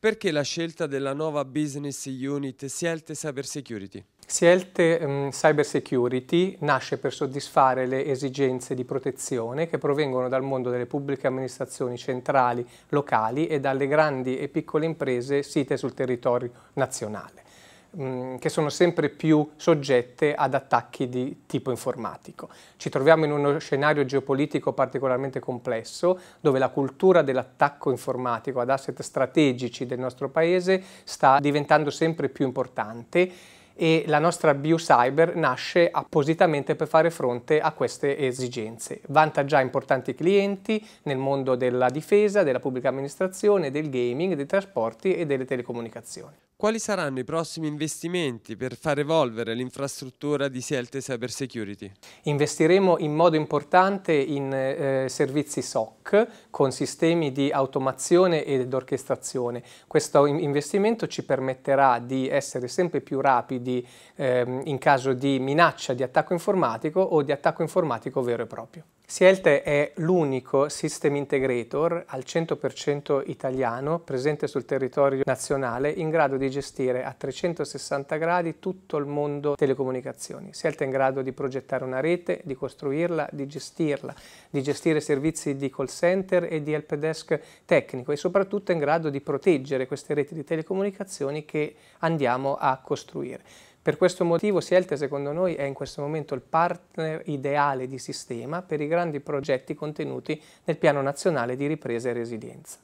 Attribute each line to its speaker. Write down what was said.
Speaker 1: Perché la scelta della nuova business unit Sielte Cyber Security?
Speaker 2: Sielte um, mm, Cyber Security nasce per soddisfare le esigenze di protezione che provengono dal mondo delle pubbliche amministrazioni centrali, locali e dalle grandi e piccole imprese site sul territorio nazionale che sono sempre più soggette ad attacchi di tipo informatico. Ci troviamo in uno scenario geopolitico particolarmente complesso dove la cultura dell'attacco informatico ad asset strategici del nostro paese sta diventando sempre più importante e la nostra BioCyber nasce appositamente per fare fronte a queste esigenze. Vanta già importanti clienti nel mondo della difesa, della pubblica amministrazione, del gaming, dei trasporti e delle telecomunicazioni.
Speaker 1: Quali saranno i prossimi investimenti per far evolvere l'infrastruttura di Sielte Cyber Security?
Speaker 2: Investiremo in modo importante in eh, servizi SOC con sistemi di automazione ed orchestrazione. Questo investimento ci permetterà di essere sempre più rapidi eh, in caso di minaccia di attacco informatico o di attacco informatico vero e proprio. Sielte è l'unico system integrator al 100% italiano presente sul territorio nazionale in grado di gestire a 360 gradi tutto il mondo telecomunicazioni. Sielte è in grado di progettare una rete, di costruirla, di gestirla, di gestire servizi di call center e di help desk tecnico e soprattutto è in grado di proteggere queste reti di telecomunicazioni che andiamo a costruire. Per questo motivo Sielta secondo noi è in questo momento il partner ideale di sistema per i grandi progetti contenuti nel Piano Nazionale di Ripresa e Resilienza.